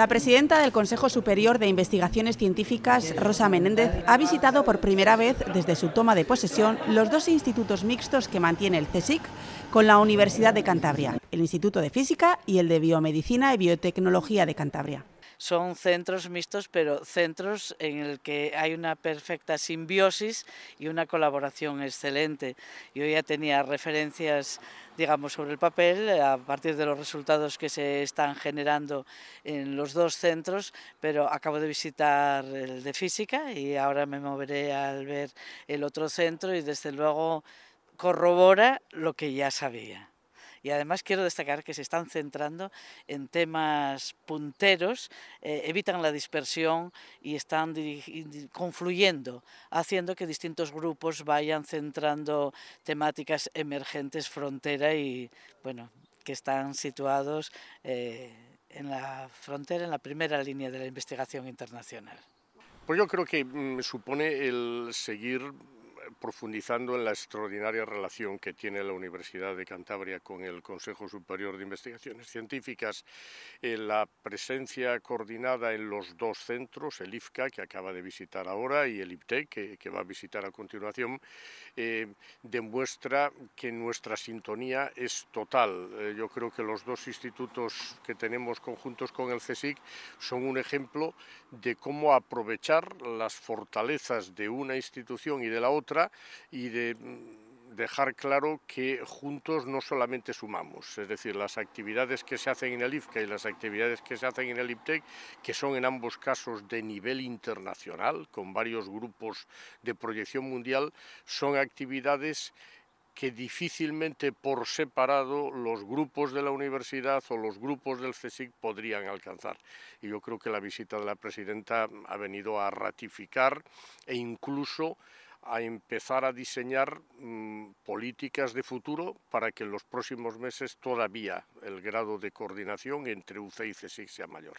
La presidenta del Consejo Superior de Investigaciones Científicas, Rosa Menéndez, ha visitado por primera vez desde su toma de posesión los dos institutos mixtos que mantiene el CSIC con la Universidad de Cantabria, el Instituto de Física y el de Biomedicina y Biotecnología de Cantabria son centros mixtos, pero centros en el que hay una perfecta simbiosis y una colaboración excelente. Yo ya tenía referencias, digamos, sobre el papel eh, a partir de los resultados que se están generando en los dos centros, pero acabo de visitar el de física y ahora me moveré al ver el otro centro y desde luego corrobora lo que ya sabía y además quiero destacar que se están centrando en temas punteros, eh, evitan la dispersión y están confluyendo, haciendo que distintos grupos vayan centrando temáticas emergentes frontera y, bueno, que están situados eh, en la frontera, en la primera línea de la investigación internacional. Pues yo creo que mm, supone el seguir profundizando en la extraordinaria relación que tiene la Universidad de Cantabria con el Consejo Superior de Investigaciones Científicas, eh, la presencia coordinada en los dos centros, el IFCA, que acaba de visitar ahora, y el IPTEC, que, va a visitar a continuación, eh, demuestra que nuestra sintonía es total. Eh, yo creo que los dos institutos que tenemos conjuntos con el CSIC son un ejemplo de cómo aprovechar las fortalezas de una institución y de la otra y de mm, dejar claro que juntos no solamente sumamos, es decir, las actividades que se hacen en el IFCA e y las actividades que se hacen en el IPTEC, que son en ambos casos de nivel internacional, con varios grupos de proyección mundial, son actividades que difícilmente por separado los grupos de la universidad o los grupos del CSIC podrían alcanzar. Y yo creo que la visita de la presidenta ha venido a ratificar e incluso a empezar a diseñar mm, políticas de futuro para que en los próximos meses todavía el grado de coordinación entre UCE y CSIC sea mayor.